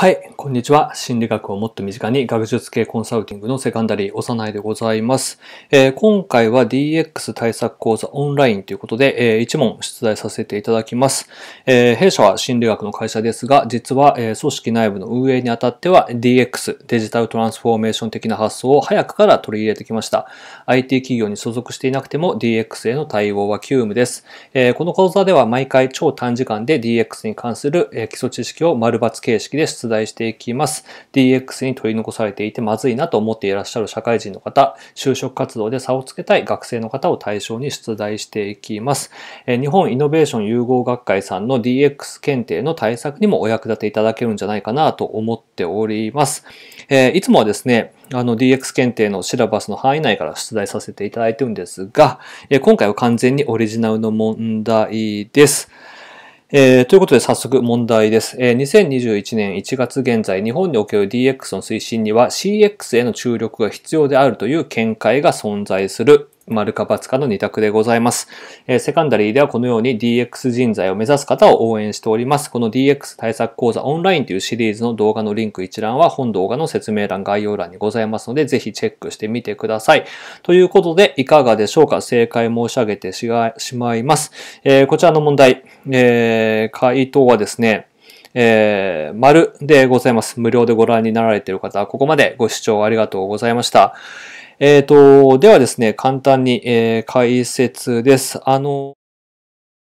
はい、こんにちは。心理学をもっと身近に学術系コンサルティングのセカンダリー、おさないでございます、えー、今回は DX 対策講座オンラインということで、えー、1問出題させていただきます、えー、弊社は心理学の会社ですが、実は、え組織内部の運営にあたっては DX、デジタルトランスフォーメーション的な発想を早くから取り入れてきました。IT 企業に所属していなくても DX への対応は急務です。えこの講座では毎回超短時間で DX に関する、え基礎知識を丸抜形式で出題題していきます。DX に取り残されていてまずいなと思っていらっしゃる社会人の方、就職活動で差をつけたい学生の方を対象に出題していきます。日本イノベーション融合学会さんの DX 検定の対策にもお役立ていただけるんじゃないかなと思っております。えいつもはですね、あの DX 検定のシラバスの範囲内から出題させていただいてるんですが、今回は完全にオリジナルの問題です。えー、ということで早速問題です、えー。2021年1月現在、日本における DX の推進には CX への注力が必要であるという見解が存在する。丸かツかの2択でございます。えー、セカンダリーではこのように DX 人材を目指す方を応援しております。この DX 対策講座オンラインというシリーズの動画のリンク一覧は本動画の説明欄概要欄にございますので、ぜひチェックしてみてください。ということで、いかがでしょうか正解申し上げてしまいます。えー、こちらの問題、えー、回答はですね、えー、丸でございます。無料でご覧になられている方、は、ここまでご視聴ありがとうございました。えっ、ー、と、ではですね、簡単に、えー、解説です。あの、